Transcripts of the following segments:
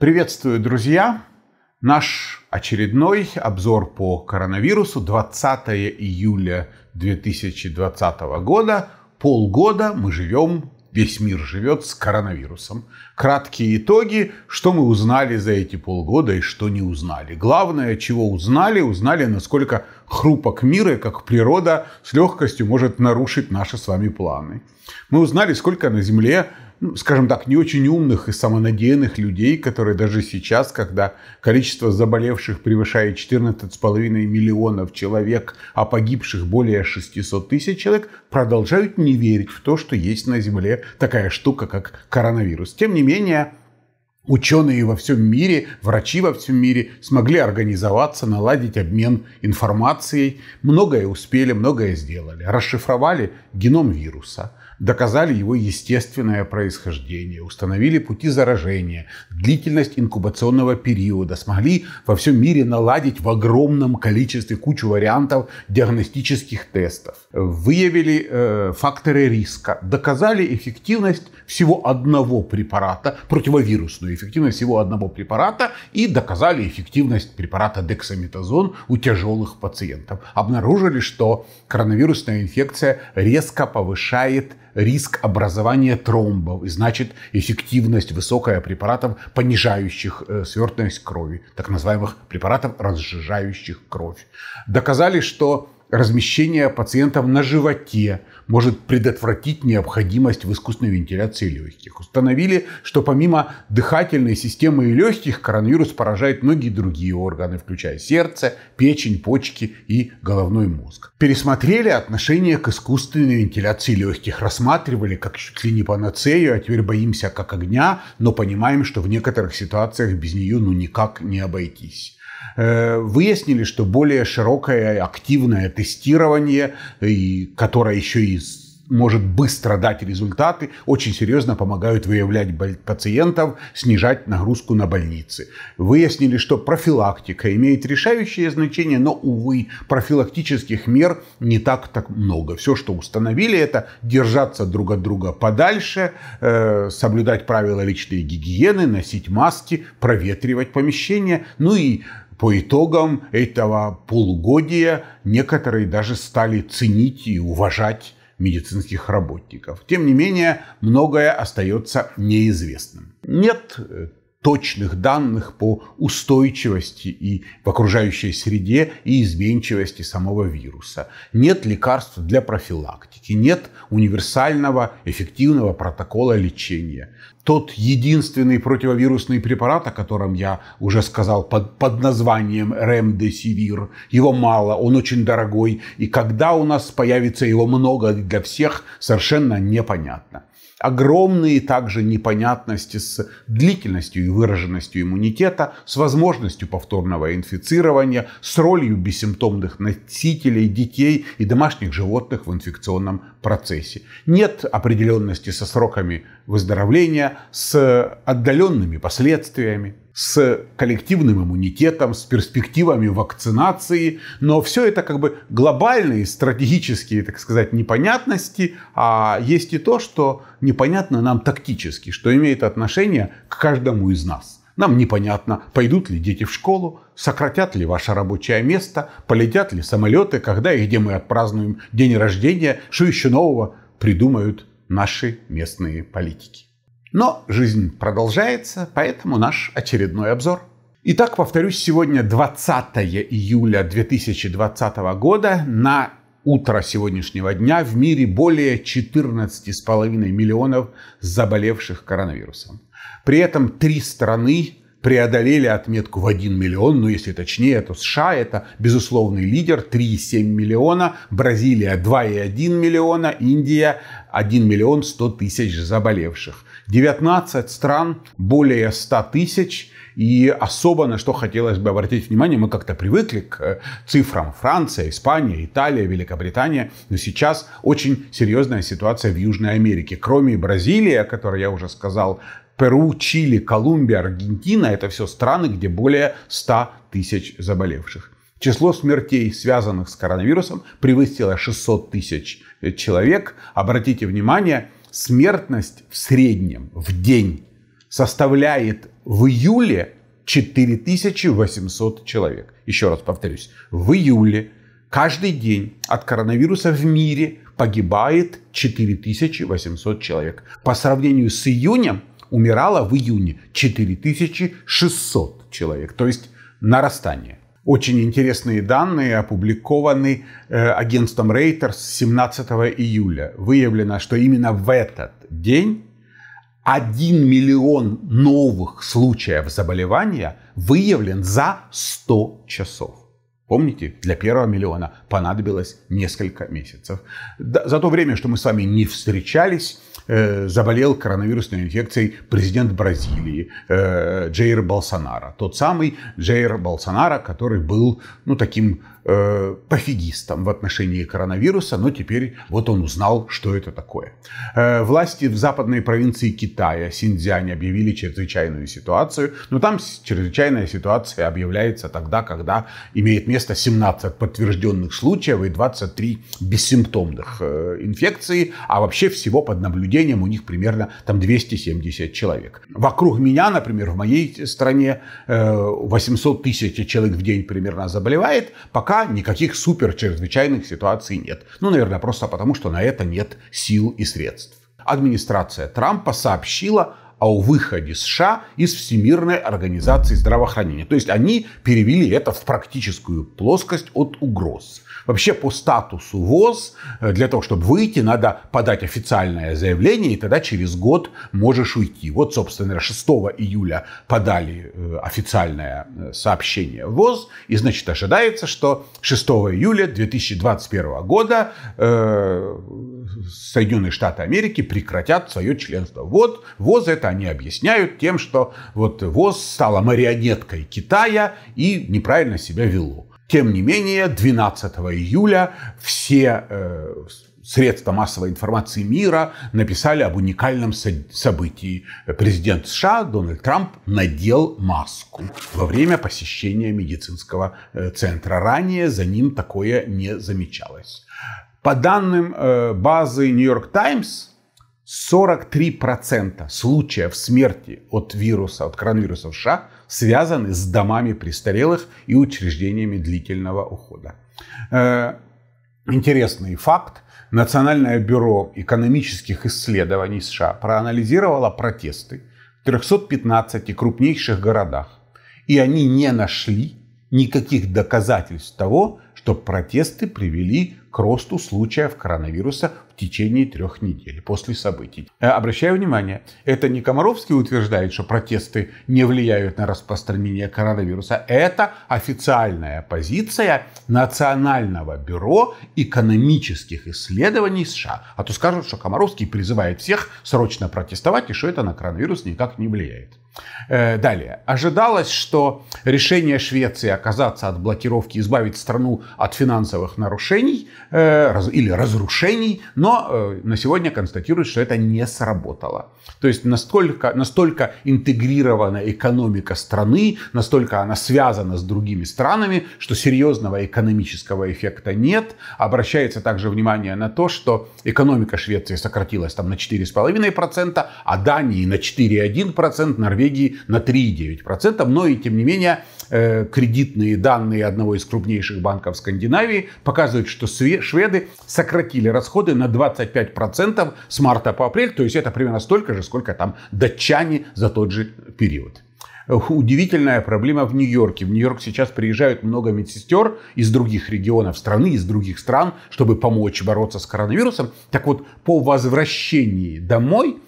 Приветствую, друзья! Наш очередной обзор по коронавирусу 20 июля 2020 года. Полгода мы живем, весь мир живет с коронавирусом. Краткие итоги, что мы узнали за эти полгода и что не узнали. Главное, чего узнали, узнали, насколько хрупок мир и как природа с легкостью может нарушить наши с вами планы. Мы узнали, сколько на Земле скажем так, не очень умных и самонадеянных людей, которые даже сейчас, когда количество заболевших превышает 14,5 миллионов человек, а погибших более 600 тысяч человек, продолжают не верить в то, что есть на Земле такая штука, как коронавирус. Тем не менее, Ученые во всем мире, врачи во всем мире смогли организоваться, наладить обмен информацией. Многое успели, многое сделали. Расшифровали геном вируса – доказали его естественное происхождение, установили пути заражения, длительность инкубационного периода, смогли во всем мире наладить в огромном количестве кучу вариантов диагностических тестов, выявили э, факторы риска, доказали эффективность всего одного препарата, противовирусную эффективность всего одного препарата и доказали эффективность препарата дексаметазон у тяжелых пациентов. Обнаружили, что коронавирусная инфекция резко повышает риск образования тромбов, и значит эффективность высокая препаратов, понижающих э, свертность крови, так называемых препаратов, разжижающих кровь. Доказали, что размещение пациентов на животе может предотвратить необходимость в искусственной вентиляции легких. Установили, что помимо дыхательной системы и легких, коронавирус поражает многие другие органы, включая сердце, печень, почки и головной мозг. Пересмотрели отношение к искусственной вентиляции легких, рассматривали как чуть ли не панацею, а теперь боимся как огня, но понимаем, что в некоторых ситуациях без нее ну никак не обойтись. Э, выяснили, что более широкое активное тестирование, э, которое еще и может быстро дать результаты, очень серьезно помогают выявлять пациентов, снижать нагрузку на больницы. Выяснили, что профилактика имеет решающее значение, но, увы, профилактических мер не так так много. Все, что установили, это держаться друг от друга подальше, э, соблюдать правила личной гигиены, носить маски, проветривать помещения, ну и по итогам этого полугодия некоторые даже стали ценить и уважать медицинских работников. Тем не менее, многое остается неизвестным. Нет э, точных данных по устойчивости и в окружающей среде и изменчивости самого вируса. Нет лекарств для профилактики, нет универсального эффективного протокола лечения тот единственный противовирусный препарат, о котором я уже сказал, под, под названием Ремдесивир. Его мало, он очень дорогой. И когда у нас появится его много для всех, совершенно непонятно огромные также непонятности с длительностью и выраженностью иммунитета, с возможностью повторного инфицирования, с ролью бессимптомных носителей детей и домашних животных в инфекционном процессе. Нет определенности со сроками выздоровления, с отдаленными последствиями с коллективным иммунитетом, с перспективами вакцинации, но все это как бы глобальные стратегические, так сказать, непонятности, а есть и то, что непонятно нам тактически, что имеет отношение к каждому из нас. Нам непонятно, пойдут ли дети в школу, сократят ли ваше рабочее место, полетят ли самолеты, когда и где мы отпразднуем день рождения, что еще нового придумают наши местные политики. Но жизнь продолжается, поэтому наш очередной обзор. Итак, повторюсь, сегодня 20 июля 2020 года. На утро сегодняшнего дня в мире более 14,5 миллионов заболевших коронавирусом. При этом три страны преодолели отметку в 1 миллион, ну если точнее, то США это безусловный лидер, 3,7 миллиона, Бразилия 2,1 миллиона, Индия 1 миллион 100 тысяч заболевших. 19 стран, более 100 тысяч. И особо на что хотелось бы обратить внимание, мы как-то привыкли к э, цифрам Франция, Испания, Италия, Великобритания, но сейчас очень серьезная ситуация в Южной Америке. Кроме Бразилии, о которой я уже сказал, Перу, Чили, Колумбия, Аргентина – это все страны, где более 100 тысяч заболевших. Число смертей, связанных с коронавирусом, превысило 600 тысяч э, человек. Обратите внимание – смертность в среднем в день составляет в июле 4800 человек. Еще раз повторюсь, в июле каждый день от коронавируса в мире погибает 4800 человек. По сравнению с июнем умирало в июне 4600 человек, то есть нарастание. Очень интересные данные опубликованы э, агентством Reuters 17 июля. Выявлено, что именно в этот день 1 миллион новых случаев заболевания выявлен за 100 часов. Помните, для первого миллиона понадобилось несколько месяцев. За то время, что мы с вами не встречались, Э, заболел коронавирусной инфекцией президент Бразилии э, Джейр Болсонара. Тот самый Джейр Болсонара, который был ну, таким э, пофигистом в отношении коронавируса, но теперь вот он узнал, что это такое. Э, власти в западной провинции Китая, Синьцзянь, объявили чрезвычайную ситуацию, но там чрезвычайная ситуация объявляется тогда, когда имеет место 17 подтвержденных случаев и 23 бессимптомных э, инфекций, а вообще всего под наблюдением наблюдением у них примерно там 270 человек. Вокруг меня, например, в моей стране 800 э, тысяч человек в день примерно заболевает, пока никаких супер чрезвычайных ситуаций нет. Ну, наверное, просто потому, что на это нет сил и средств. Администрация Трампа сообщила а о выходе США из Всемирной организации здравоохранения. То есть они перевели это в практическую плоскость от угроз. Вообще по статусу ВОЗ э, для того, чтобы выйти, надо подать официальное заявление, и тогда через год можешь уйти. Вот, собственно, 6 июля подали э, официальное э, сообщение ВОЗ, и, значит, ожидается, что 6 июля 2021 года Соединенные Штаты Америки прекратят свое членство. Вот ВОЗ это они объясняют тем, что вот ВОЗ стала марионеткой Китая и неправильно себя вело. Тем не менее, 12 июля все э, средства массовой информации мира написали об уникальном событии. Президент США Дональд Трамп надел маску во время посещения медицинского э, центра. Ранее за ним такое не замечалось. По данным э, базы New York Times, 43% случаев смерти от вируса, от коронавируса в США связаны с домами престарелых и учреждениями длительного ухода. Э, интересный факт. Национальное бюро экономических исследований США проанализировало протесты в 315 крупнейших городах. И они не нашли никаких доказательств того, что протесты привели к росту случаев коронавируса в течение трех недель после событий. Э, обращаю внимание, это не Комаровский утверждает, что протесты не влияют на распространение коронавируса. Это официальная позиция Национального бюро экономических исследований США. А то скажут, что Комаровский призывает всех срочно протестовать и что это на коронавирус никак не влияет. Э, далее. Ожидалось, что решение Швеции оказаться от блокировки, избавить страну от финансовых нарушений э, или разрушений, но э, на сегодня констатируют, что это не сработало. То есть настолько, настолько интегрирована экономика страны, настолько она связана с другими странами, что серьезного экономического эффекта нет. Обращается также внимание на то, что экономика Швеции сократилась там, на 4,5%, а Дании на 4,1%, Норвегии Норвегии на 3,9%, но и тем не менее э, кредитные данные одного из крупнейших банков Скандинавии показывают, что шведы сократили расходы на 25% с марта по апрель, то есть это примерно столько же, сколько там датчане за тот же период удивительная проблема в Нью-Йорке. В Нью-Йорк сейчас приезжают много медсестер из других регионов страны, из других стран, чтобы помочь бороться с коронавирусом. Так вот, по возвращении домой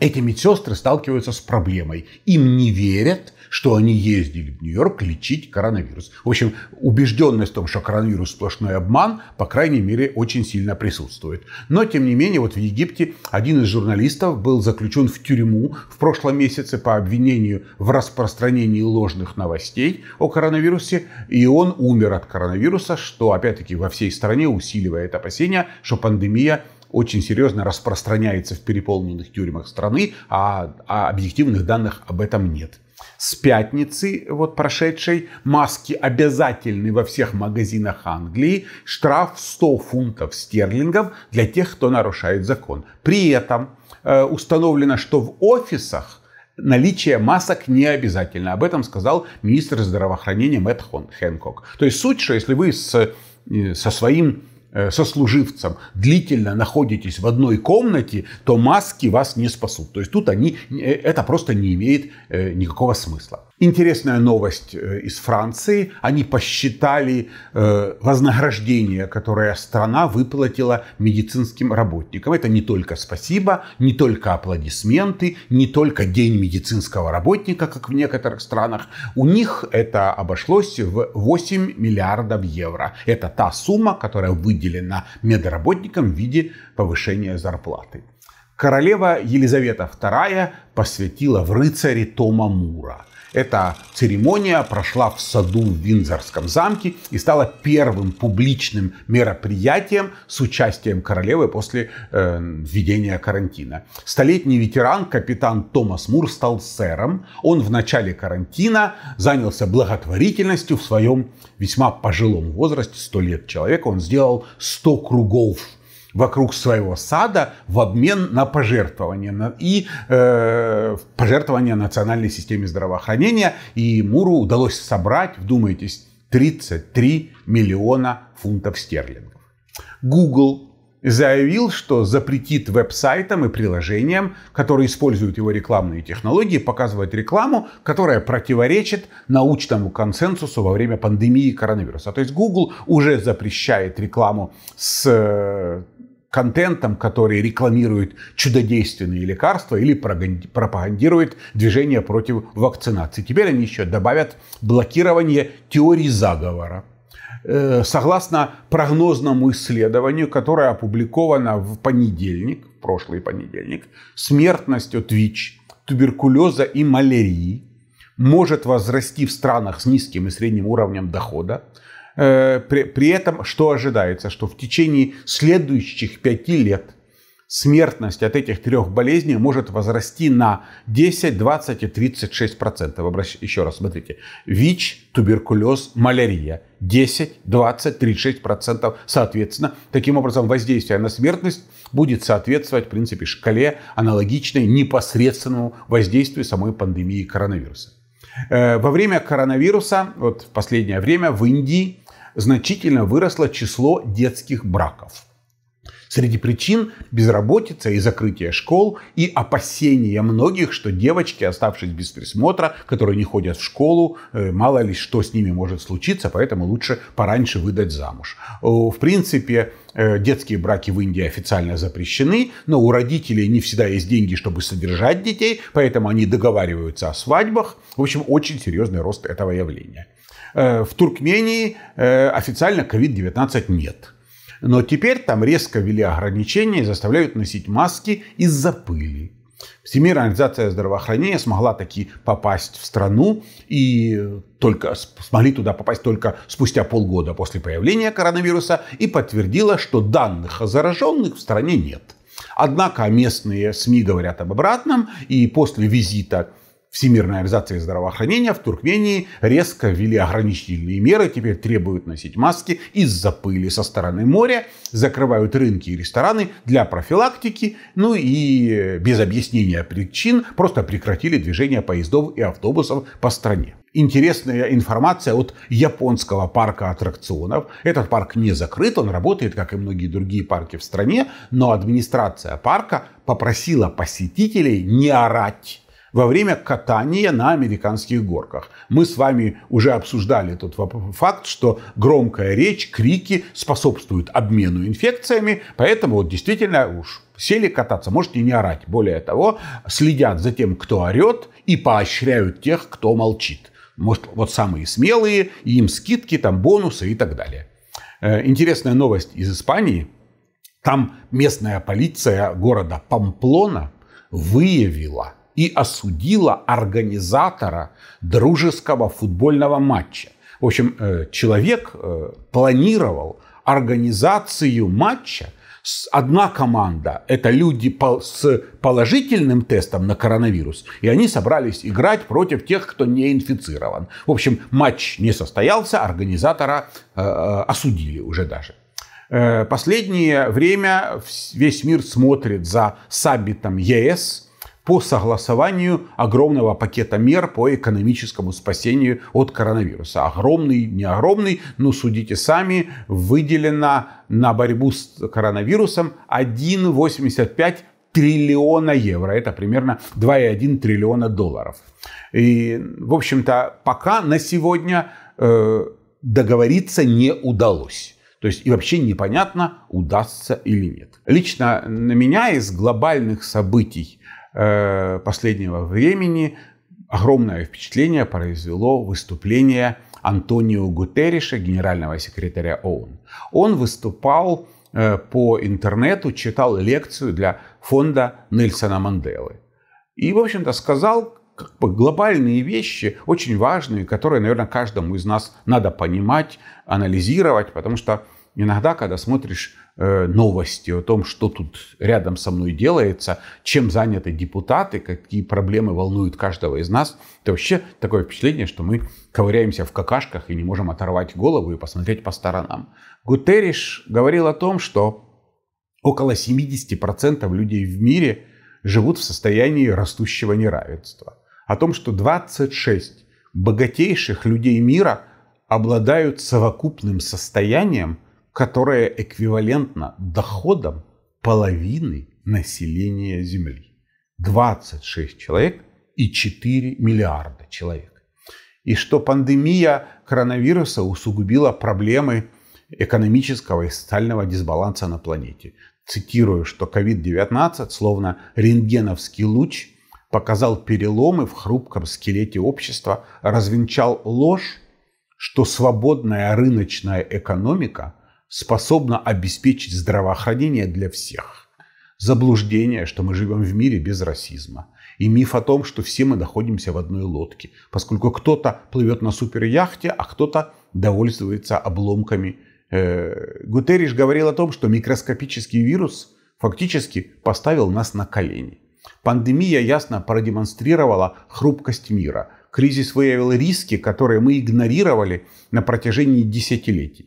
эти медсестры сталкиваются с проблемой. Им не верят, что они ездили в Нью-Йорк лечить коронавирус. В общем, убежденность в том, что коронавирус сплошной обман, по крайней мере, очень сильно присутствует. Но, тем не менее, вот в Египте один из журналистов был заключен в тюрьму в прошлом месяце по обвинению в распространении ложных новостей о коронавирусе, и он умер от коронавируса, что, опять-таки, во всей стране усиливает опасения, что пандемия очень серьезно распространяется в переполненных тюрьмах страны, а, а объективных данных об этом нет. С пятницы, вот прошедшей, маски обязательны во всех магазинах Англии. Штраф 100 фунтов стерлингов для тех, кто нарушает закон. При этом э, установлено, что в офисах наличие масок не обязательно. Об этом сказал министр здравоохранения Мэтт Хэнкок. То есть суть, что если вы с, э, со своим Э, сослуживцем длительно находитесь в одной комнате, то маски вас не спасут. То есть тут они, э, это просто не имеет э, никакого смысла. Интересная новость э, из Франции. Они посчитали э, вознаграждение, которое страна выплатила медицинским работникам. Это не только спасибо, не только аплодисменты, не только день медицинского работника, как в некоторых странах. У них это обошлось в 8 миллиардов евро. Это та сумма, которая выделена медработникам в виде повышения зарплаты. Королева Елизавета II посвятила в рыцари Тома Мура. Эта церемония прошла в саду в Виндзорском замке и стала первым публичным мероприятием с участием королевы после э, введения карантина. Столетний ветеран, капитан Томас Мур, стал сэром. Он в начале карантина занялся благотворительностью в своем весьма пожилом возрасте, 100 лет человека. Он сделал 100 кругов вокруг своего сада в обмен на пожертвования и э, пожертвования национальной системе здравоохранения. И Муру удалось собрать, вдумайтесь, 33 миллиона фунтов стерлингов. Google заявил, что запретит веб-сайтам и приложениям, которые используют его рекламные технологии, показывать рекламу, которая противоречит научному консенсусу во время пандемии коронавируса. То есть Google уже запрещает рекламу с э, контентом, который рекламирует чудодейственные лекарства или пропагандирует движение против вакцинации. Теперь они еще добавят блокирование теории заговора. Э, согласно прогнозному исследованию, которое опубликовано в понедельник, в прошлый понедельник, смертность от ВИЧ, туберкулеза и малярии может возрасти в странах с низким и средним уровнем дохода – Э, при, при этом что ожидается? Что в течение следующих пяти лет смертность от этих трех болезней может возрасти на 10, 20 и 36 процентов. Обращ... Еще раз смотрите. ВИЧ, туберкулез, малярия. 10, 20, 36 процентов соответственно. Таким образом, воздействие на смертность будет соответствовать, в принципе, шкале, аналогичной непосредственному воздействию самой пандемии коронавируса. Э, во время коронавируса, вот в последнее время в Индии значительно выросло число детских браков. Среди причин – безработица и закрытие школ, и опасения многих, что девочки, оставшись без присмотра, которые не ходят в школу, э, мало ли что с ними может случиться, поэтому лучше пораньше выдать замуж. В принципе, э, детские браки в Индии официально запрещены, но у родителей не всегда есть деньги, чтобы содержать детей, поэтому они договариваются о свадьбах. В общем, очень серьезный рост этого явления. Э, в Туркмении официально COVID-19 нет. Но теперь там резко ввели ограничения и заставляют носить маски из-за пыли. Всемирная организация здравоохранения смогла таки попасть в страну и только смогли туда попасть только спустя полгода после появления коронавируса и подтвердила, что данных о зараженных в стране нет. Однако местные СМИ говорят об обратном, и после визита Всемирной организации здравоохранения в Туркмении резко ввели ограничительные меры, теперь требуют носить маски из-за пыли со стороны моря, закрывают рынки и рестораны для профилактики, ну и э, без объяснения причин просто прекратили движение поездов и автобусов по стране. Интересная информация от японского парка аттракционов. Этот парк не закрыт, он работает, как и многие другие парки в стране, но администрация парка попросила посетителей не орать во время катания на американских горках. Мы с вами уже обсуждали тот факт, что громкая речь, крики способствуют обмену инфекциями, поэтому вот действительно уж сели кататься, можете не орать. Более того, следят за тем, кто орет, и поощряют тех, кто молчит. Может, вот самые смелые, и им скидки, там бонусы и так далее. Э, интересная новость из Испании. Там местная полиция города Памплона выявила и осудила организатора дружеского футбольного матча. В общем, э, человек э, планировал организацию матча. Одна команда – это люди с положительным тестом на коронавирус, и они собрались играть против тех, кто не инфицирован. В общем, матч не состоялся, организатора э, осудили уже даже. Последнее время весь мир смотрит за саммитом ЕС – по согласованию огромного пакета мер по экономическому спасению от коронавируса. Огромный, не огромный, но судите сами, выделено на борьбу с коронавирусом 1,85 триллиона евро. Это примерно 2,1 триллиона долларов. И, в общем-то, пока на сегодня э, договориться не удалось. То есть и вообще непонятно, удастся или нет. Лично на меня из глобальных событий Э, последнего времени огромное впечатление произвело выступление Антонио Гутерриша, генерального секретаря ООН. Он выступал э, по интернету, читал лекцию для фонда Нельсона Манделы. И, в общем-то, сказал как бы глобальные вещи, очень важные, которые, наверное, каждому из нас надо понимать, анализировать, потому что иногда, когда смотришь Э, новости о том, что тут рядом со мной делается, чем заняты депутаты, какие проблемы волнуют каждого из нас. Это вообще такое впечатление, что мы ковыряемся в какашках и не можем оторвать голову и посмотреть по сторонам. Гутериш говорил о том, что около 70% людей в мире живут в состоянии растущего неравенства. О том, что 26 богатейших людей мира обладают совокупным состоянием – которая эквивалентна доходам половины населения Земли. 26 человек и 4 миллиарда человек. И что пандемия коронавируса усугубила проблемы экономического и социального дисбаланса на планете. Цитирую, что COVID-19, словно рентгеновский луч, показал переломы в хрупком скелете общества, развенчал ложь, что свободная рыночная экономика – способна обеспечить здравоохранение для всех. Заблуждение, что мы живем в мире без расизма. И миф о том, что все мы находимся в одной лодке, поскольку кто-то плывет на суперяхте, а кто-то довольствуется обломками. Э, Гутерриш говорил о том, что микроскопический вирус фактически поставил нас на колени. Пандемия ясно продемонстрировала хрупкость мира. Кризис выявил риски, которые мы игнорировали на протяжении десятилетий.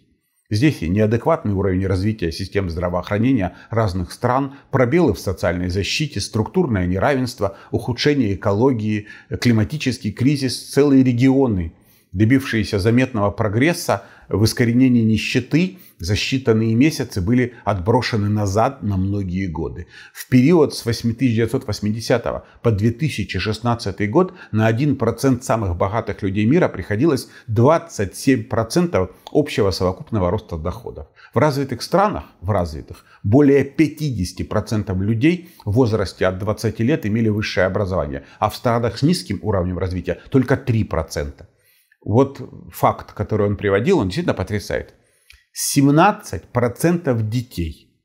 Здесь и неадекватный уровень развития систем здравоохранения разных стран, пробелы в социальной защите, структурное неравенство, ухудшение экологии, климатический кризис, целые регионы добившиеся заметного прогресса в искоренении нищеты, за считанные месяцы были отброшены назад на многие годы. В период с 1980 по 2016 год на 1% самых богатых людей мира приходилось 27% общего совокупного роста доходов. В развитых странах, в развитых, более 50% людей в возрасте от 20 лет имели высшее образование, а в странах с низким уровнем развития только 3%. Вот факт, который он приводил, он действительно потрясает. 17% детей,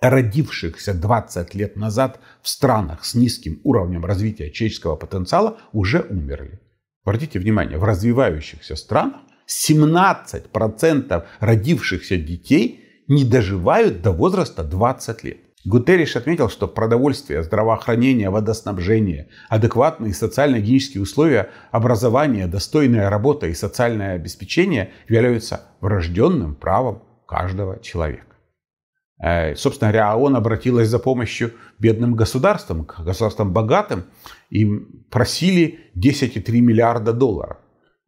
родившихся 20 лет назад в странах с низким уровнем развития человеческого потенциала, уже умерли. Обратите внимание, в развивающихся странах 17% родившихся детей не доживают до возраста 20 лет. Гутерриш отметил, что продовольствие, здравоохранение, водоснабжение, адекватные социально-гигиенические условия, образование, достойная работа и социальное обеспечение являются врожденным правом каждого человека. Э, собственно говоря, ООН а обратилась за помощью бедным государствам, к государствам богатым, и просили 10,3 миллиарда долларов.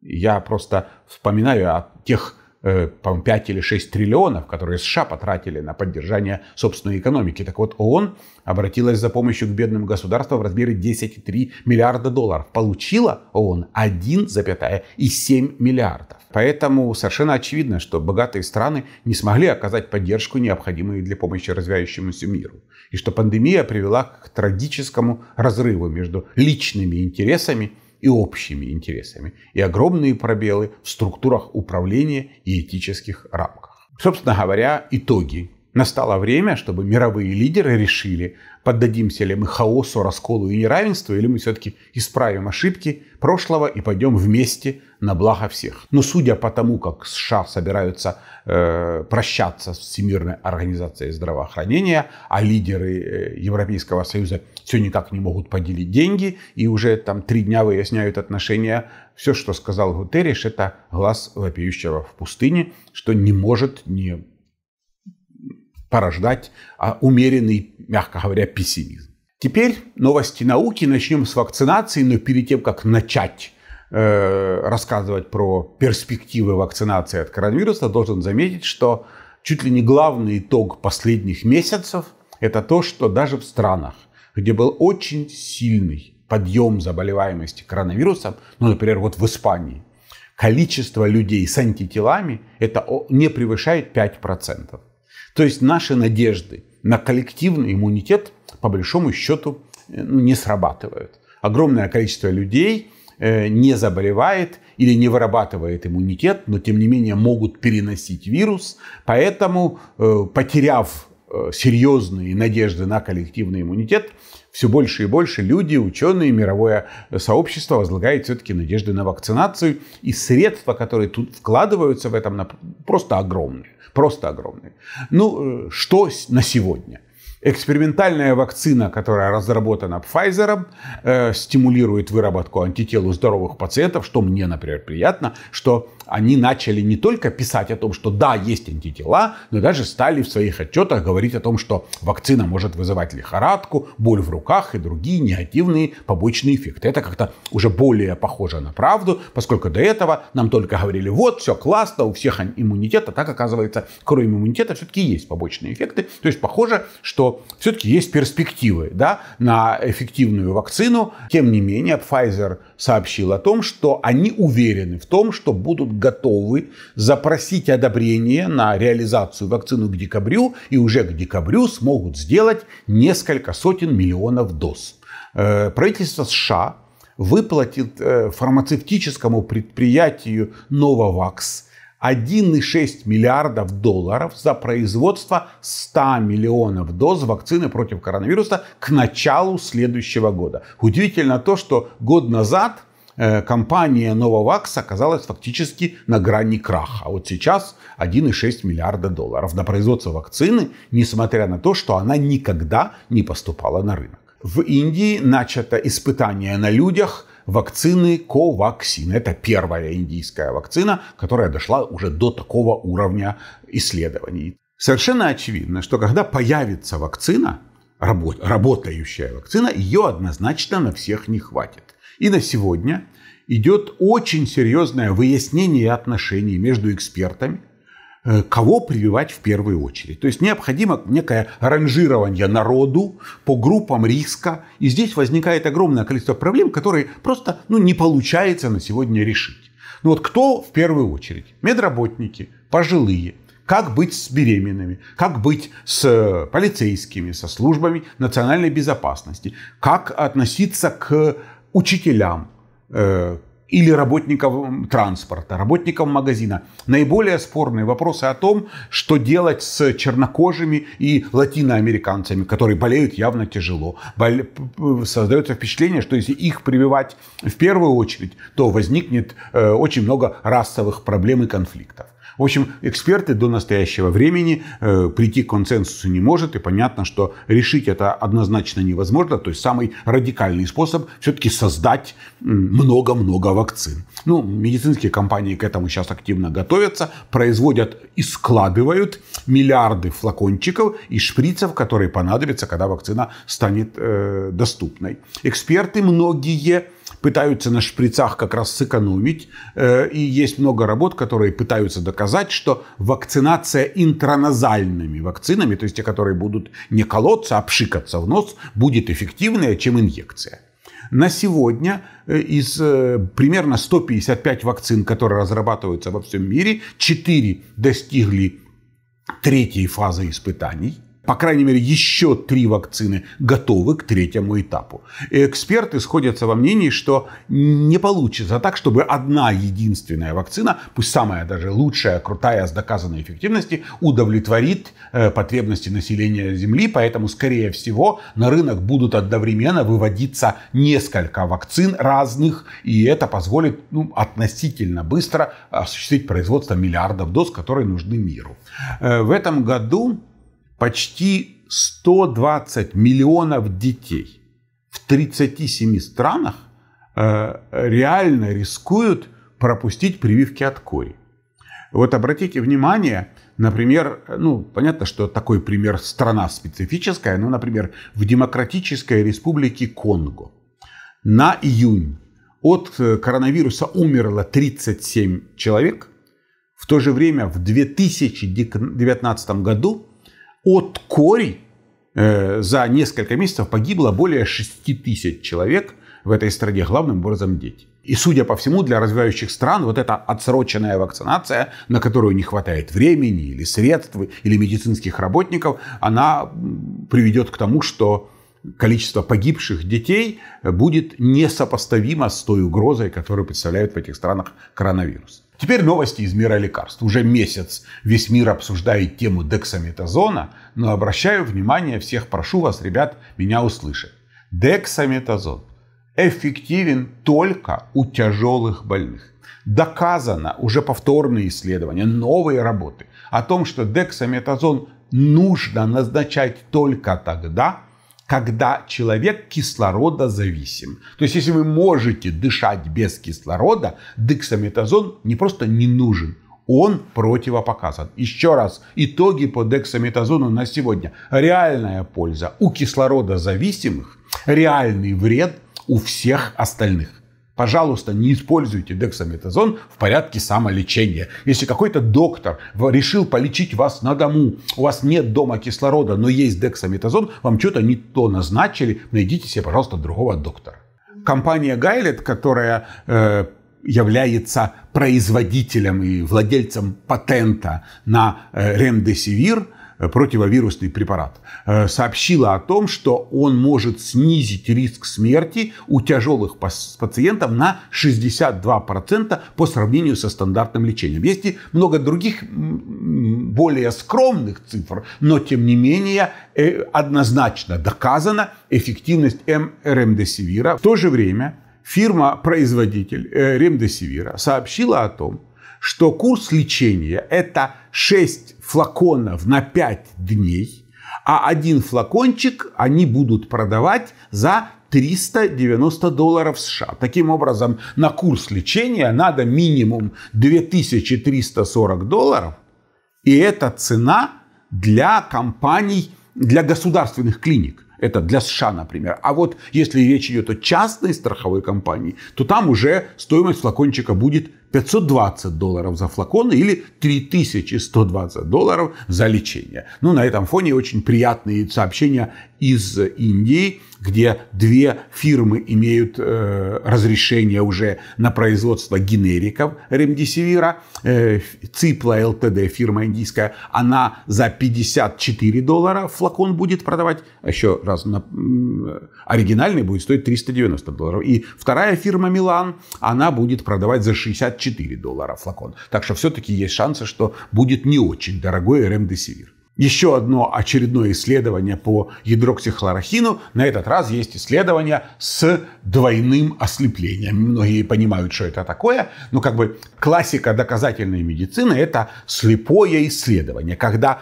Я просто вспоминаю о тех Э, по-моему, 5 или 6 триллионов, которые США потратили на поддержание собственной экономики. Так вот, ООН обратилась за помощью к бедным государствам в размере 10,3 миллиарда долларов. Получила ООН 1,7 миллиардов. Поэтому совершенно очевидно, что богатые страны не смогли оказать поддержку, необходимую для помощи развивающемуся миру. И что пандемия привела к трагическому разрыву между личными интересами и и общими интересами, и огромные пробелы в структурах управления и этических рамках. Собственно говоря, итоги Настало время, чтобы мировые лидеры решили, поддадимся ли мы хаосу, расколу и неравенству, или мы все-таки исправим ошибки прошлого и пойдем вместе на благо всех. Но судя по тому, как США собираются э, прощаться с Всемирной организацией здравоохранения, а лидеры э, Европейского Союза все никак не могут поделить деньги и уже там три дня выясняют отношения, все, что сказал Гутерриш, это глаз вопиющего в пустыне, что не может не порождать а, умеренный, мягко говоря, пессимизм. Теперь новости науки. Начнем с вакцинации, но перед тем, как начать э, рассказывать про перспективы вакцинации от коронавируса, должен заметить, что чуть ли не главный итог последних месяцев – это то, что даже в странах, где был очень сильный подъем заболеваемости коронавирусом, ну, например, вот в Испании, количество людей с антителами это не превышает 5%. То есть наши надежды на коллективный иммунитет по большому счету э, ну, не срабатывают. Огромное количество людей э, не заболевает или не вырабатывает иммунитет, но тем не менее могут переносить вирус. Поэтому, э, потеряв серьезные надежды на коллективный иммунитет, все больше и больше люди, ученые, мировое э, сообщество возлагает все-таки надежды на вакцинацию. И средства, которые тут вкладываются в этом, просто огромные. Просто огромные. Ну, э, что на сегодня? Экспериментальная вакцина, которая разработана Pfizer, э, стимулирует выработку антител у здоровых пациентов, что мне, например, приятно, что они начали не только писать о том, что да, есть антитела, но даже стали в своих отчетах говорить о том, что вакцина может вызывать лихорадку, боль в руках и другие негативные побочные эффекты. Это как-то уже более похоже на правду, поскольку до этого нам только говорили, вот, все классно, у всех иммунитет, а так оказывается, кроме иммунитета все-таки есть побочные эффекты. То есть похоже, что все-таки есть перспективы да, на эффективную вакцину. Тем не менее, Pfizer сообщил о том, что они уверены в том, что будут готовы запросить одобрение на реализацию вакцину к декабрю, и уже к декабрю смогут сделать несколько сотен миллионов доз. Э, правительство США выплатит э, фармацевтическому предприятию Novavax 1,6 миллиардов долларов за производство 100 миллионов доз вакцины против коронавируса к началу следующего года. Удивительно то, что год назад Э, компания Novavax оказалась фактически на грани краха. А вот сейчас 1,6 миллиарда долларов на производство вакцины, несмотря на то, что она никогда не поступала на рынок. В Индии начато испытание на людях вакцины Коваксин. Это первая индийская вакцина, которая дошла уже до такого уровня исследований. Совершенно очевидно, что когда появится вакцина, работающая вакцина, ее однозначно на всех не хватит. И на сегодня идет очень серьезное выяснение отношений между экспертами, э, кого прививать в первую очередь. То есть необходимо некое ранжирование народу по группам риска. И здесь возникает огромное количество проблем, которые просто ну, не получается на сегодня решить. Ну вот кто в первую очередь? Медработники, пожилые, как быть с беременными, как быть с э, полицейскими, со службами национальной безопасности, как относиться к учителям э, или работникам транспорта, работникам магазина. Наиболее спорные вопросы о том, что делать с чернокожими и латиноамериканцами, которые болеют явно тяжело. Боле... Создается впечатление, что если их прививать в первую очередь, то возникнет э, очень много расовых проблем и конфликтов. В общем, эксперты до настоящего времени э, прийти к консенсусу не может, и понятно, что решить это однозначно невозможно. То есть самый радикальный способ все-таки создать много-много вакцин. Ну, медицинские компании к этому сейчас активно готовятся, производят и складывают миллиарды флакончиков и шприцев, которые понадобятся, когда вакцина станет э, доступной. Эксперты многие пытаются на шприцах как раз сэкономить. Э, и есть много работ, которые пытаются доказать, что вакцинация интраназальными вакцинами, то есть те, которые будут не колоться, а пшикаться в нос, будет эффективнее, чем инъекция. На сегодня э, из э, примерно 155 вакцин, которые разрабатываются во всем мире, 4 достигли третьей фазы испытаний – по крайней мере, еще три вакцины готовы к третьему этапу. И эксперты сходятся во мнении, что не получится так, чтобы одна единственная вакцина, пусть самая даже лучшая, крутая, с доказанной эффективностью, удовлетворит э, потребности населения Земли. Поэтому, скорее всего, на рынок будут одновременно выводиться несколько вакцин разных, и это позволит ну, относительно быстро э, осуществить производство миллиардов доз, которые нужны миру. Э, в этом году почти 120 миллионов детей в 37 странах э, реально рискуют пропустить прививки от кори. Вот обратите внимание, например, ну, понятно, что такой пример страна специфическая, но, например, в Демократической Республике Конго на июнь от э, коронавируса умерло 37 человек, в то же время в 2019 году от кори э, за несколько месяцев погибло более 6 тысяч человек в этой стране, главным образом дети. И, судя по всему, для развивающих стран вот эта отсроченная вакцинация, на которую не хватает времени или средств, или медицинских работников, она приведет к тому, что количество погибших детей будет несопоставимо с той угрозой, которую представляют в этих странах коронавирус. Теперь новости из мира лекарств. Уже месяц весь мир обсуждает тему дексаметазона, но обращаю внимание всех, прошу вас, ребят, меня услышать. Дексаметазон эффективен только у тяжелых больных. Доказано уже повторные исследования, новые работы о том, что дексаметазон нужно назначать только тогда, когда человек кислорода зависим. То есть, если вы можете дышать без кислорода, дексаметазон не просто не нужен, он противопоказан. Еще раз, итоги по дексаметазону на сегодня. Реальная польза у кислорода зависимых, реальный вред у всех остальных. Пожалуйста, не используйте дексаметазон в порядке самолечения. Если какой-то доктор решил полечить вас на дому, у вас нет дома кислорода, но есть дексаметазон, вам что-то не то назначили, найдите себе, пожалуйста, другого доктора. Компания Гайлет, которая э, является производителем и владельцем патента на э, противовирусный препарат, э, сообщила о том, что он может снизить риск смерти у тяжелых пациентов на 62% по сравнению со стандартным лечением. Есть и много других более скромных цифр, но тем не менее э, однозначно доказана эффективность МРМДСИВИРа. В то же время фирма-производитель э, Ремдесивира сообщила о том, что курс лечения – это 6 флаконов на 5 дней, а один флакончик они будут продавать за 390 долларов США. Таким образом, на курс лечения надо минимум 2340 долларов, и это цена для компаний, для государственных клиник. Это для США, например. А вот если речь идет о частной страховой компании, то там уже стоимость флакончика будет 520 долларов за флакон или 3120 долларов за лечение. Ну, на этом фоне очень приятные сообщения из Индии, где две фирмы имеют э, разрешение уже на производство генериков ремдисивира. Э, Ципла ЛТД, фирма индийская, она за 54 доллара флакон будет продавать. А Еще раз, на, оригинальный будет стоить 390 долларов. И вторая фирма Милан, она будет продавать за 60 64 доллара флакон. Так что все-таки есть шансы, что будет не очень дорогой ремдесивир. Еще одно очередное исследование по гидроксихлорохину. На этот раз есть исследование с двойным ослеплением. Многие понимают, что это такое. Но как бы классика доказательной медицины – это слепое исследование, когда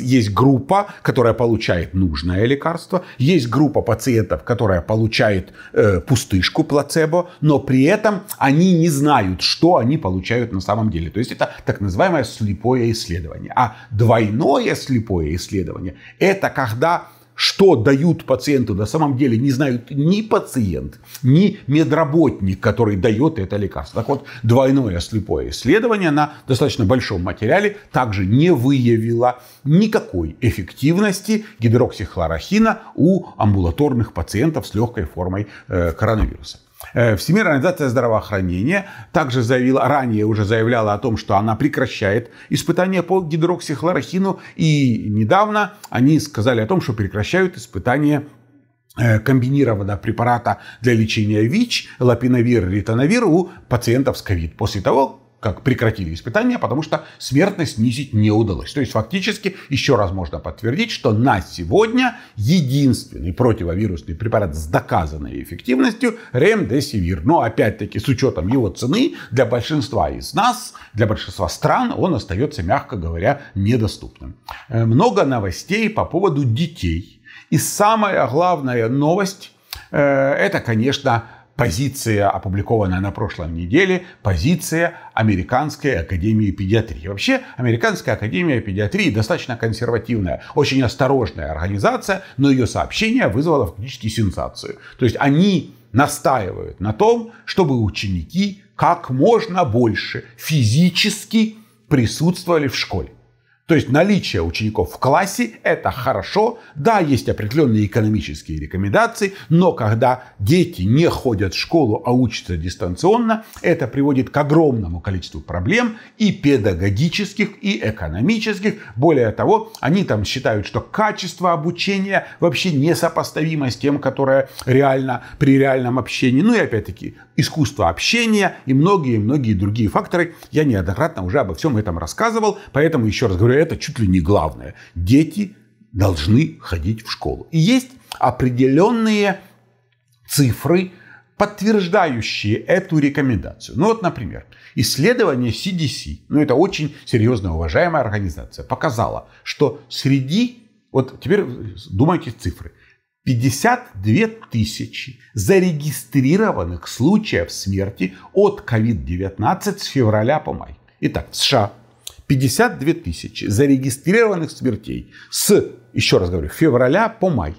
есть группа, которая получает нужное лекарство, есть группа пациентов, которая получает э, пустышку, плацебо, но при этом они не знают, что они получают на самом деле. То есть это так называемое слепое исследование. А двойное слепое слепое исследование. Это когда что дают пациенту, на самом деле не знают ни пациент, ни медработник, который дает это лекарство. Так вот, двойное слепое исследование на достаточно большом материале также не выявило никакой эффективности гидроксихлорохина у амбулаторных пациентов с легкой формой э, коронавируса. Э, Всемирная организация здравоохранения также заявила, ранее уже заявляла о том, что она прекращает испытания по гидроксихлорохину. И недавно они сказали о том, что прекращают испытания э, комбинированного препарата для лечения ВИЧ, лапиновир, ретоновир у пациентов с ковид. После того, как прекратили испытания, потому что смертность снизить не удалось. То есть фактически еще раз можно подтвердить, что на сегодня единственный противовирусный препарат с доказанной эффективностью ремдесивир. Но опять-таки с учетом его цены для большинства из нас, для большинства стран он остается, мягко говоря, недоступным. Э, много новостей по поводу детей. И самая главная новость э, это, конечно, Позиция, опубликованная на прошлой неделе, позиция Американской академии педиатрии. Вообще, Американская академия педиатрии достаточно консервативная, очень осторожная организация, но ее сообщение вызвало фактически сенсацию. То есть они настаивают на том, чтобы ученики как можно больше физически присутствовали в школе. То есть наличие учеников в классе – это хорошо. Да, есть определенные экономические рекомендации, но когда дети не ходят в школу, а учатся дистанционно, это приводит к огромному количеству проблем и педагогических, и экономических. Более того, они там считают, что качество обучения вообще несопоставимо с тем, которое реально при реальном общении. Ну и опять-таки, искусство общения и многие-многие другие факторы. Я неоднократно уже обо всем этом рассказывал, поэтому еще раз говорю, это чуть ли не главное. Дети должны ходить в школу. И есть определенные цифры, подтверждающие эту рекомендацию. Ну вот, например, исследование CDC, ну это очень серьезная, уважаемая организация, показало, что среди, вот теперь думайте цифры, 52 тысячи зарегистрированных случаев смерти от COVID-19 с февраля по май. Итак, в США 52 тысячи зарегистрированных смертей с, еще раз говорю, февраля по май.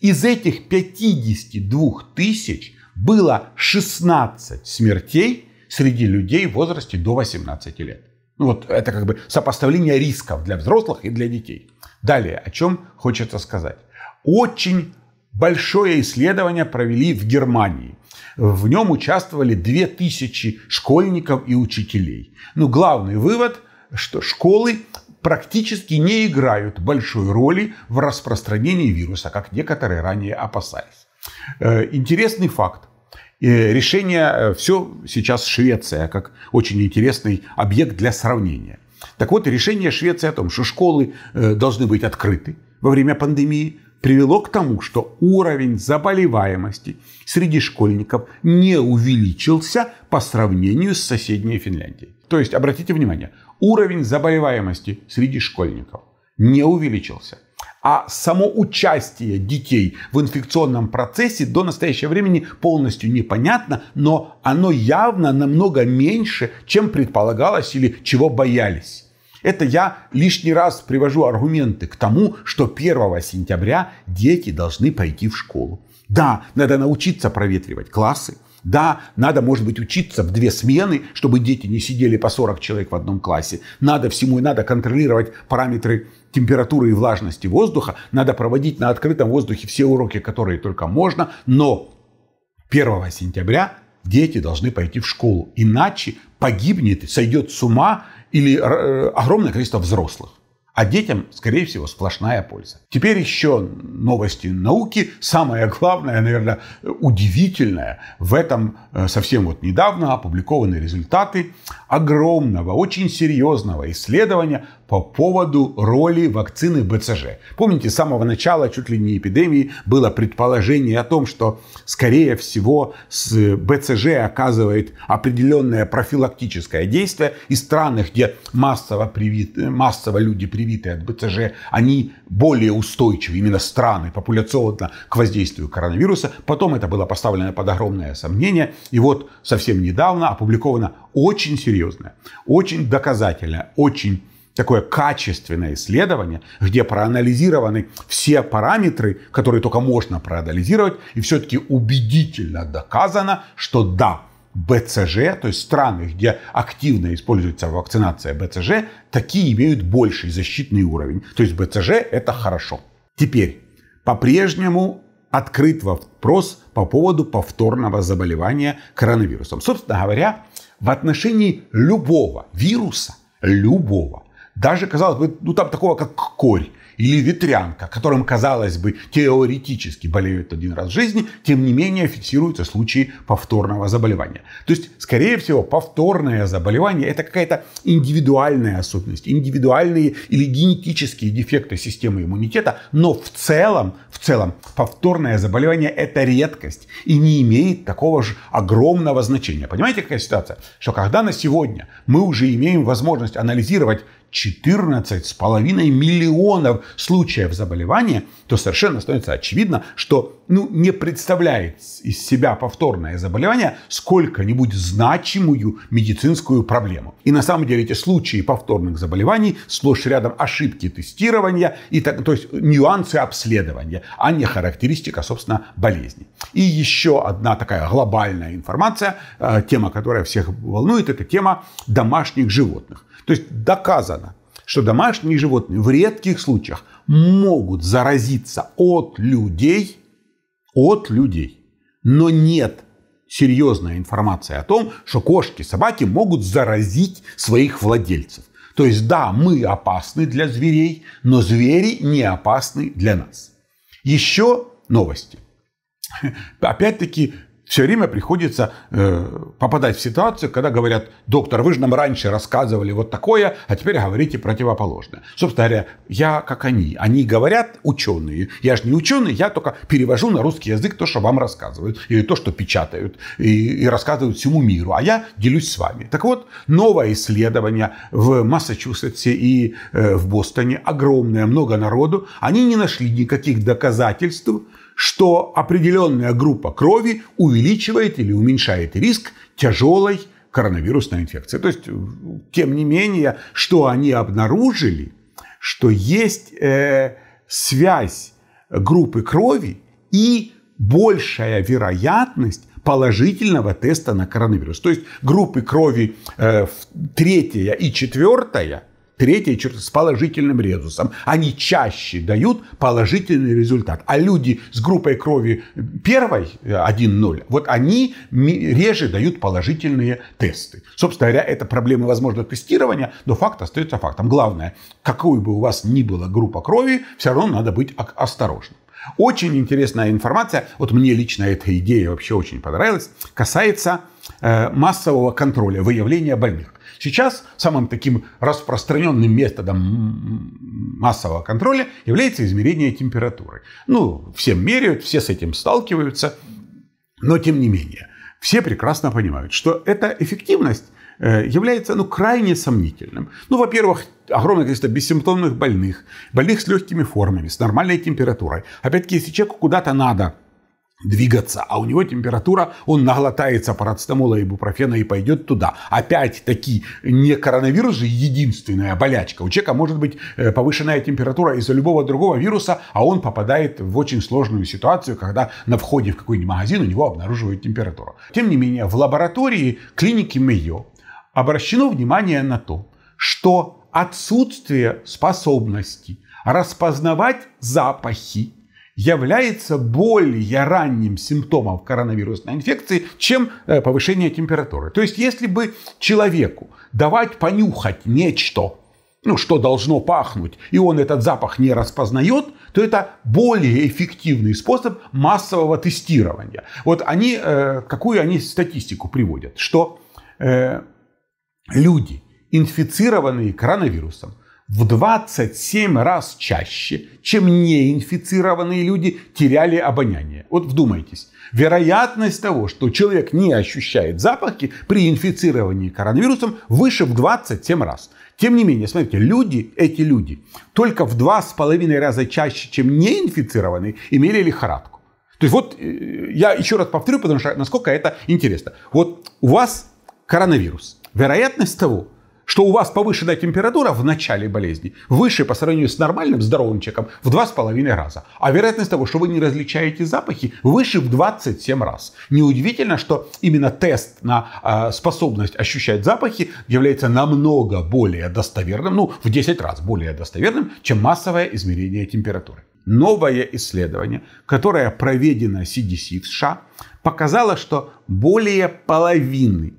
Из этих 52 тысяч было 16 смертей среди людей в возрасте до 18 лет. Ну вот это как бы сопоставление рисков для взрослых и для детей. Далее, о чем хочется сказать очень большое исследование провели в Германии. В нем участвовали 2000 школьников и учителей. Но ну, главный вывод, что школы практически не играют большой роли в распространении вируса, как некоторые ранее опасались. Э, интересный факт. Э, решение э, все сейчас Швеция, как очень интересный объект для сравнения. Так вот, решение Швеции о том, что школы должны быть открыты во время пандемии, привело к тому, что уровень заболеваемости среди школьников не увеличился по сравнению с соседней Финляндией. То есть, обратите внимание, уровень заболеваемости среди школьников не увеличился. А само участие детей в инфекционном процессе до настоящего времени полностью непонятно, но оно явно намного меньше, чем предполагалось или чего боялись. Это я лишний раз привожу аргументы к тому, что 1 сентября дети должны пойти в школу. Да, надо научиться проветривать классы. Да, надо, может быть, учиться в две смены, чтобы дети не сидели по 40 человек в одном классе. Надо всему и надо контролировать параметры температуры и влажности воздуха. Надо проводить на открытом воздухе все уроки, которые только можно. Но 1 сентября дети должны пойти в школу. Иначе погибнет, сойдет с ума или э, огромное количество взрослых. А детям, скорее всего, сплошная польза. Теперь еще новости науки. Самое главное, наверное, удивительное. В этом э, совсем вот недавно опубликованы результаты огромного, очень серьезного исследования по поводу роли вакцины БЦЖ. Помните, с самого начала, чуть ли не эпидемии, было предположение о том, что, скорее всего, с БЦЖ оказывает определенное профилактическое действие. И странах, где массово, привит, массово люди привиты, привитые от БЦЖ, они более устойчивы, именно страны, популяционно к воздействию коронавируса. Потом это было поставлено под огромное сомнение. И вот совсем недавно опубликовано очень серьезное, очень доказательное, очень такое качественное исследование, где проанализированы все параметры, которые только можно проанализировать, и все-таки убедительно доказано, что да, БЦЖ, то есть страны, где активно используется вакцинация БЦЖ, такие имеют больший защитный уровень. То есть БЦЖ это хорошо. Теперь, по-прежнему открыт вопрос по поводу повторного заболевания коронавирусом. Собственно говоря, в отношении любого вируса, любого, даже, казалось бы, ну там такого, как корь, или ветрянка, которым, казалось бы, теоретически болеют один раз в жизни, тем не менее фиксируются случаи повторного заболевания. То есть, скорее всего, повторное заболевание – это какая-то индивидуальная особенность, индивидуальные или генетические дефекты системы иммунитета, но в целом, в целом повторное заболевание – это редкость и не имеет такого же огромного значения. Понимаете, какая ситуация? Что когда на сегодня мы уже имеем возможность анализировать 14,5 миллионов случаев заболевания, то совершенно становится очевидно, что ну, не представляет из себя повторное заболевание сколько-нибудь значимую медицинскую проблему. И на самом деле эти случаи повторных заболеваний сплошь рядом ошибки тестирования, и так, то есть нюансы обследования, а не характеристика, собственно, болезни. И еще одна такая глобальная информация, э, тема, которая всех волнует, это тема домашних животных. То есть доказано, что домашние животные в редких случаях могут заразиться от людей, от людей, но нет серьезной информации о том, что кошки, собаки могут заразить своих владельцев. То есть, да, мы опасны для зверей, но звери не опасны для нас. Еще новости. Опять-таки, все время приходится э, попадать в ситуацию, когда говорят, доктор, вы же нам раньше рассказывали вот такое, а теперь говорите противоположное. Собственно говоря, я как они. Они говорят ученые. Я же не ученый, я только перевожу на русский язык то, что вам рассказывают, или то, что печатают, и, и рассказывают всему миру, а я делюсь с вами. Так вот, новое исследование в Массачусетсе и э, в Бостоне, огромное, много народу, они не нашли никаких доказательств, что определенная группа крови увеличивает или уменьшает риск тяжелой коронавирусной инфекции. То есть, тем не менее, что они обнаружили, что есть э, связь группы крови и большая вероятность положительного теста на коронавирус. То есть группы крови э, третья и четвертая – третья черта с положительным резусом. Они чаще дают положительный результат. А люди с группой крови первой 1-0, вот они реже дают положительные тесты. Собственно говоря, это проблема, возможно, тестирования, но факт остается фактом. Главное, какой бы у вас ни была группа крови, все равно надо быть осторожным. Очень интересная информация, вот мне лично эта идея вообще очень понравилась, касается э, массового контроля, выявления больных. Сейчас самым таким распространенным методом массового контроля является измерение температуры. Ну, все меряют, все с этим сталкиваются, но тем не менее. Все прекрасно понимают, что эта эффективность э, является ну, крайне сомнительным. Ну, во-первых, огромное количество бессимптомных больных, больных с легкими формами, с нормальной температурой. Опять-таки, если человеку куда-то надо двигаться, а у него температура, он наглотается парацетамола и бупрофена и пойдет туда. Опять-таки, не коронавирус же единственная болячка. У человека может быть э, повышенная температура из-за любого другого вируса, а он попадает в очень сложную ситуацию, когда на входе в какой-нибудь магазин у него обнаруживают температуру. Тем не менее, в лаборатории клиники Мейо обращено внимание на то, что отсутствие способности распознавать запахи является более ранним симптомом коронавирусной инфекции, чем э, повышение температуры. То есть, если бы человеку давать понюхать нечто, ну, что должно пахнуть, и он этот запах не распознает, то это более эффективный способ массового тестирования. Вот они, э, какую они статистику приводят, что э, люди, инфицированные коронавирусом, в 27 раз чаще, чем неинфицированные люди теряли обоняние. Вот вдумайтесь. Вероятность того, что человек не ощущает запахи при инфицировании коронавирусом выше в 27 раз. Тем не менее, смотрите, люди, эти люди, только в два с половиной раза чаще, чем неинфицированные, имели лихорадку. То есть вот э, я еще раз повторю, потому что насколько это интересно. Вот у вас коронавирус. Вероятность того, что у вас повышенная температура в начале болезни выше по сравнению с нормальным здоровым человеком в 2,5 раза. А вероятность того, что вы не различаете запахи, выше в 27 раз. Неудивительно, что именно тест на э, способность ощущать запахи является намного более достоверным, ну в 10 раз более достоверным, чем массовое измерение температуры. Новое исследование, которое проведено CDC в США, показало, что более половины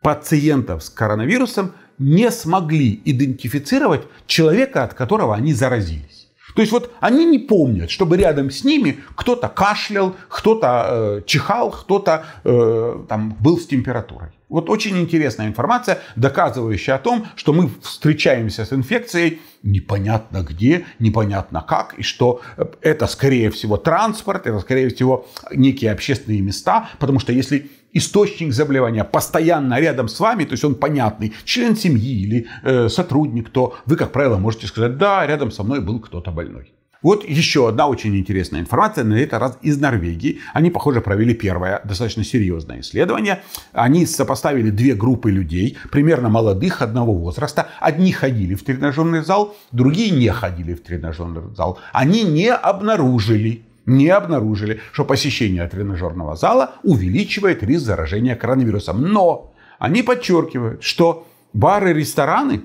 пациентов с коронавирусом не смогли идентифицировать человека, от которого они заразились. То есть вот они не помнят, чтобы рядом с ними кто-то кашлял, кто-то э, чихал, кто-то э, там был с температурой. Вот очень интересная информация, доказывающая о том, что мы встречаемся с инфекцией непонятно где, непонятно как, и что э, это, скорее всего, транспорт, это, скорее всего, некие общественные места, потому что если источник заболевания постоянно рядом с вами, то есть он понятный, член семьи или э, сотрудник, то вы, как правило, можете сказать, да, рядом со мной был кто-то больной. Вот еще одна очень интересная информация, на этот раз из Норвегии. Они, похоже, провели первое достаточно серьезное исследование. Они сопоставили две группы людей, примерно молодых, одного возраста. Одни ходили в тренажерный зал, другие не ходили в тренажерный зал. Они не обнаружили не обнаружили, что посещение тренажерного зала увеличивает риск заражения коронавирусом. Но они подчеркивают, что бары, рестораны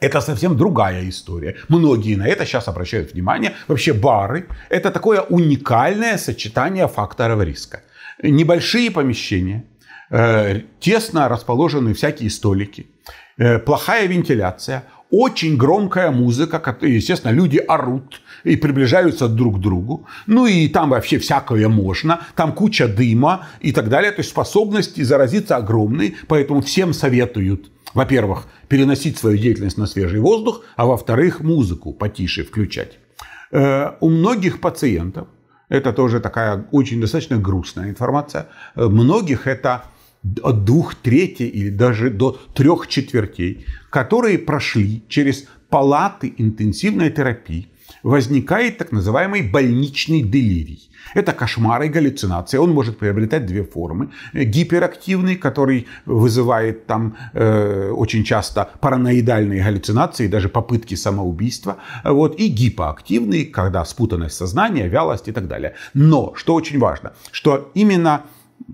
это совсем другая история. Многие на это сейчас обращают внимание. Вообще бары – это такое уникальное сочетание факторов риска. Небольшие помещения, э, тесно расположены всякие столики, э, плохая вентиляция, очень громкая музыка, естественно, люди орут, и приближаются друг к другу. Ну и там вообще всякое можно, там куча дыма и так далее. То есть способности заразиться огромные, поэтому всем советуют во-первых, переносить свою деятельность на свежий воздух, а во-вторых, музыку потише включать. Э, у многих пациентов, это тоже такая очень достаточно грустная информация, э, многих это от двух трети или даже до трех четвертей, которые прошли через палаты интенсивной терапии, возникает так называемый больничный делирий. Это кошмары и галлюцинации. Он может приобретать две формы. Э, гиперактивный, который вызывает там э, очень часто параноидальные галлюцинации, даже попытки самоубийства. Вот. И гипоактивный, когда спутанность сознания, вялость и так далее. Но, что очень важно, что именно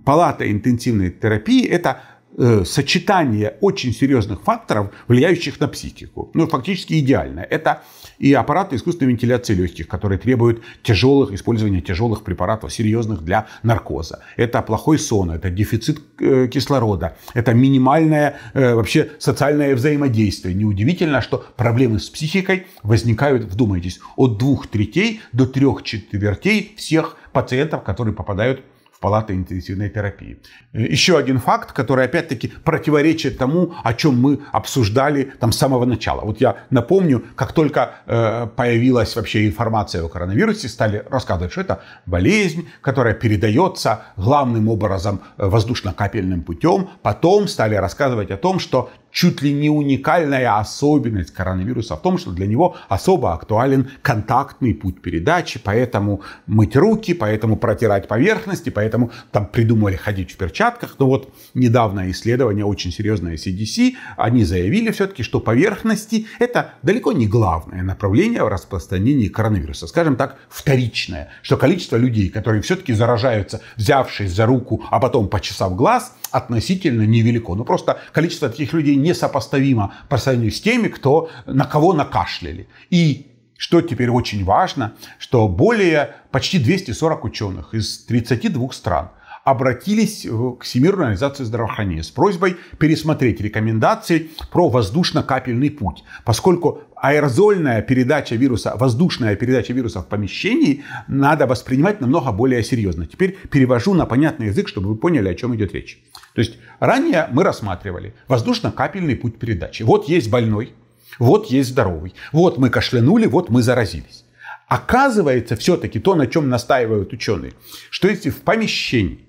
палата интенсивной терапии – это э, сочетание очень серьезных факторов, влияющих на психику. Ну, фактически идеально. Это и аппараты искусственной вентиляции легких, которые требуют тяжелых, использования тяжелых препаратов, серьезных для наркоза. Это плохой сон, это дефицит э, кислорода, это минимальное э, вообще социальное взаимодействие. Неудивительно, что проблемы с психикой возникают, вдумайтесь, от двух третей до трех четвертей всех пациентов, которые попадают в в палаты интенсивной терапии. Э, Еще один факт, который опять-таки противоречит тому, о чем мы обсуждали там с самого начала. Вот я напомню, как только э, появилась вообще информация о коронавирусе, стали рассказывать, что это болезнь, которая передается главным образом э, воздушно-капельным путем. Потом стали рассказывать о том, что чуть ли не уникальная особенность коронавируса в том, что для него особо актуален контактный путь передачи, поэтому мыть руки, поэтому протирать поверхности, поэтому там придумали ходить в перчатках. Но вот недавнее исследование очень серьезное CDC, они заявили все-таки, что поверхности это далеко не главное направление в распространении коронавируса, скажем так, вторичное, что количество людей, которые все-таки заражаются, взявшись за руку, а потом почесав глаз, относительно невелико. Ну просто количество таких людей не несопоставимо по сравнению с теми, кто, на кого накашляли. И что теперь очень важно, что более почти 240 ученых из 32 стран обратились э, к Всемирной организации здравоохранения с просьбой пересмотреть рекомендации про воздушно-капельный путь, поскольку аэрозольная передача вируса, воздушная передача вируса в помещении надо воспринимать намного более серьезно. Теперь перевожу на понятный язык, чтобы вы поняли, о чем идет речь. То есть ранее мы рассматривали воздушно-капельный путь передачи. Вот есть больной, вот есть здоровый, вот мы кашлянули, вот мы заразились. Оказывается, все-таки то, на чем настаивают ученые, что если в помещении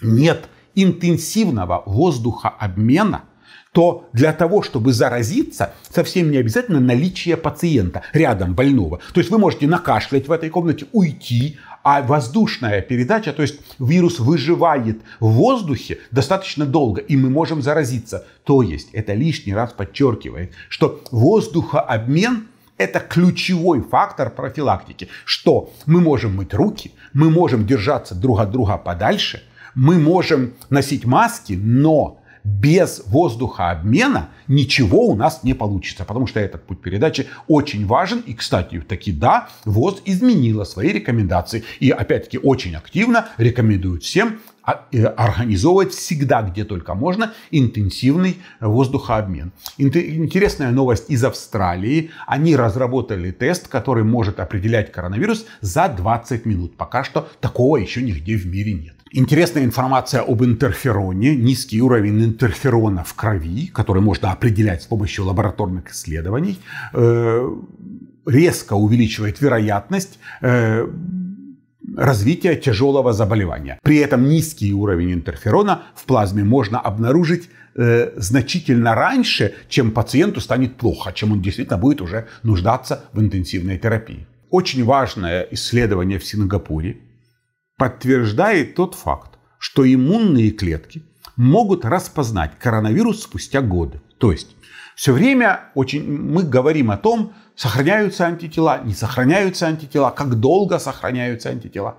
нет интенсивного воздухообмена, то для того, чтобы заразиться, совсем не обязательно наличие пациента рядом больного. То есть вы можете накашлять в этой комнате, уйти, а воздушная передача, то есть вирус выживает в воздухе достаточно долго, и мы можем заразиться. То есть это лишний раз подчеркивает, что воздухообмен это ключевой фактор профилактики, что мы можем мыть руки, мы можем держаться друг от друга подальше, мы можем носить маски, но без воздухообмена ничего у нас не получится, потому что этот путь передачи очень важен. И, кстати, таки да, ВОЗ изменила свои рекомендации и, опять-таки, очень активно рекомендует всем а, э, организовывать всегда, где только можно, интенсивный воздухообмен. Интересная новость из Австралии. Они разработали тест, который может определять коронавирус за 20 минут. Пока что такого еще нигде в мире нет. Интересная информация об интерфероне, низкий уровень интерферона в крови, который можно определять с помощью лабораторных исследований, э, резко увеличивает вероятность э, развития тяжелого заболевания. При этом низкий уровень интерферона в плазме можно обнаружить э, значительно раньше, чем пациенту станет плохо, а чем он действительно будет уже нуждаться в интенсивной терапии. Очень важное исследование в Сингапуре подтверждает тот факт, что иммунные клетки могут распознать коронавирус спустя годы. То есть все время очень мы говорим о том, сохраняются антитела, не сохраняются антитела, как долго сохраняются антитела.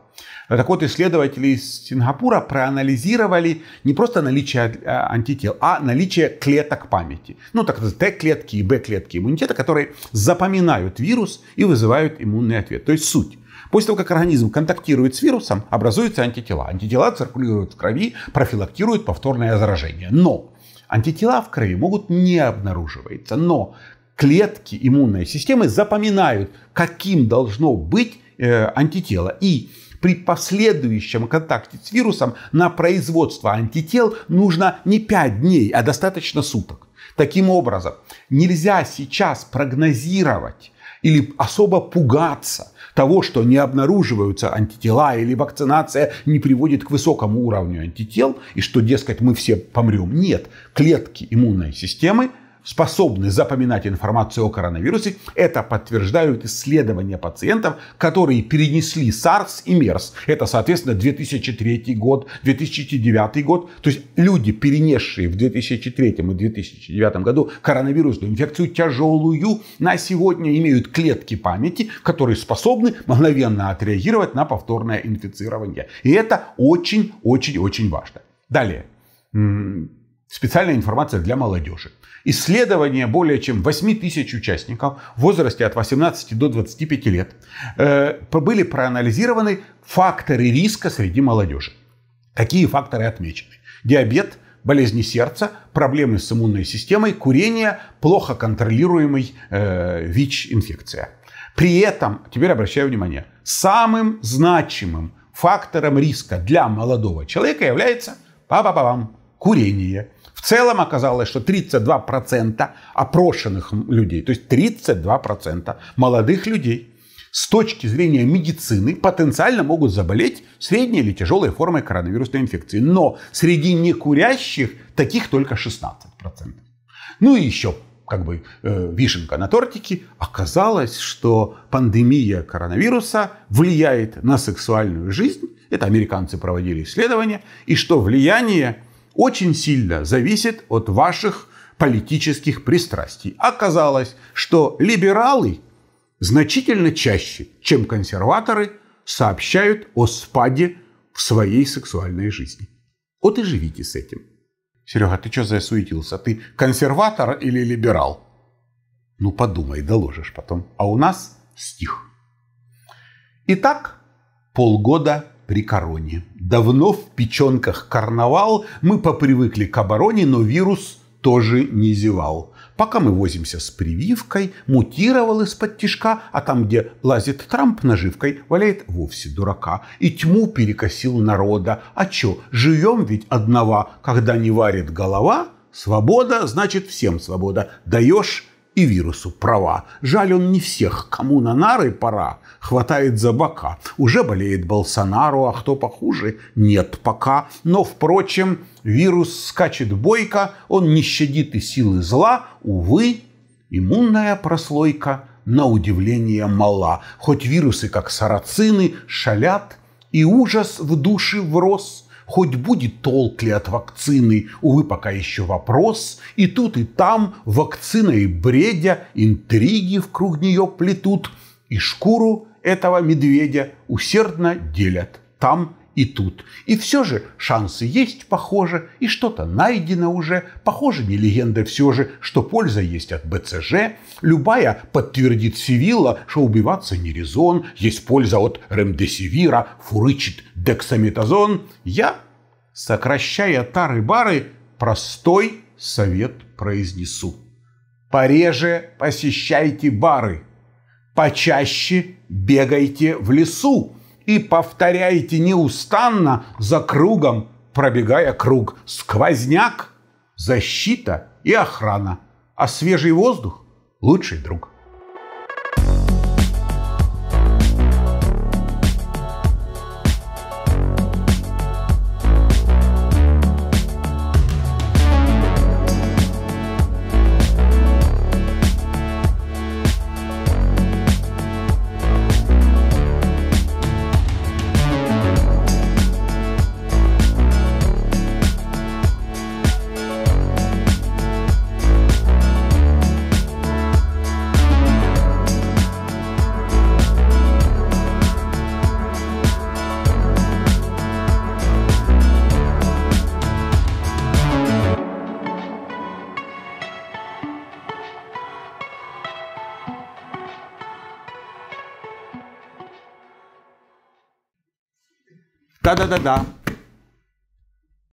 Так вот, исследователи из Сингапура проанализировали не просто наличие э, антител, а наличие клеток памяти. Ну, так Т-клетки и Б-клетки иммунитета, которые запоминают вирус и вызывают иммунный ответ. То есть суть. После того, как организм контактирует с вирусом, образуются антитела. Антитела циркулируют в крови, профилактируют повторное заражение. Но антитела в крови могут не обнаруживаться, но клетки иммунной системы запоминают, каким должно быть э, антитело. И при последующем контакте с вирусом на производство антител нужно не 5 дней, а достаточно суток. Таким образом, нельзя сейчас прогнозировать, или особо пугаться того, что не обнаруживаются антитела или вакцинация не приводит к высокому уровню антител и что, дескать, мы все помрем. Нет, клетки иммунной системы способны запоминать информацию о коронавирусе. Это подтверждают исследования пациентов, которые перенесли SARS и MERS. Это, соответственно, 2003 год, 2009 год. То есть люди, перенесшие в 2003 и 2009 году коронавирусную инфекцию тяжелую, на сегодня имеют клетки памяти, которые способны мгновенно отреагировать на повторное инфицирование. И это очень-очень-очень важно. Далее Специальная информация для молодежи. Исследование более чем 8 тысяч участников в возрасте от 18 до 25 лет э, были проанализированы факторы риска среди молодежи. Какие факторы отмечены? Диабет, болезни сердца, проблемы с иммунной системой, курение, плохо контролируемый э, ВИЧ-инфекция. При этом, теперь обращаю внимание, самым значимым фактором риска для молодого человека является па-па-па-пам, курение – в целом оказалось, что 32% опрошенных людей, то есть 32% молодых людей с точки зрения медицины потенциально могут заболеть средней или тяжелой формой коронавирусной инфекции. Но среди некурящих таких только 16%. Ну и еще как бы э, вишенка на тортике, оказалось, что пандемия коронавируса влияет на сексуальную жизнь. Это американцы проводили исследования. И что влияние очень сильно зависит от ваших политических пристрастий. Оказалось, что либералы значительно чаще, чем консерваторы, сообщают о спаде в своей сексуальной жизни. Вот и живите с этим. Серега, ты что засуетился? Ты консерватор или либерал? Ну подумай, доложишь потом. А у нас стих. Итак, полгода при короне. Давно в печенках карнавал, мы попривыкли к обороне, но вирус тоже не зевал. Пока мы возимся с прививкой, мутировал из-под тишка, а там, где лазит Трамп наживкой, валяет вовсе дурака. И тьму перекосил народа. А чё, живем ведь одного, когда не варит голова? Свобода, значит, всем свобода. Даешь и вирусу права. Жаль он не всех, кому на нары пора, хватает за бока. Уже болеет Болсонару, а кто похуже? Нет пока. Но, впрочем, вирус скачет бойко, он не щадит и силы зла. Увы, иммунная прослойка на удивление мала. Хоть вирусы, как сарацины, шалят, и ужас в души врос – Хоть будет толк ли от вакцины, увы, пока еще вопрос. И тут, и там вакцина и бредя, интриги в круг нее плетут. И шкуру этого медведя усердно делят. Там и тут. И все же шансы есть, похоже, и что-то найдено уже. Похоже, не легенда все же, что польза есть от БЦЖ. Любая подтвердит Сивилла, что убиваться не резон. Есть польза от ремдесивира, фурычит дексаметазон. Я, сокращая тары-бары, простой совет произнесу. Пореже посещайте бары. Почаще бегайте в лесу и повторяйте неустанно за кругом, пробегая круг. Сквозняк, защита и охрана, а свежий воздух – лучший друг. Да-да-да-да.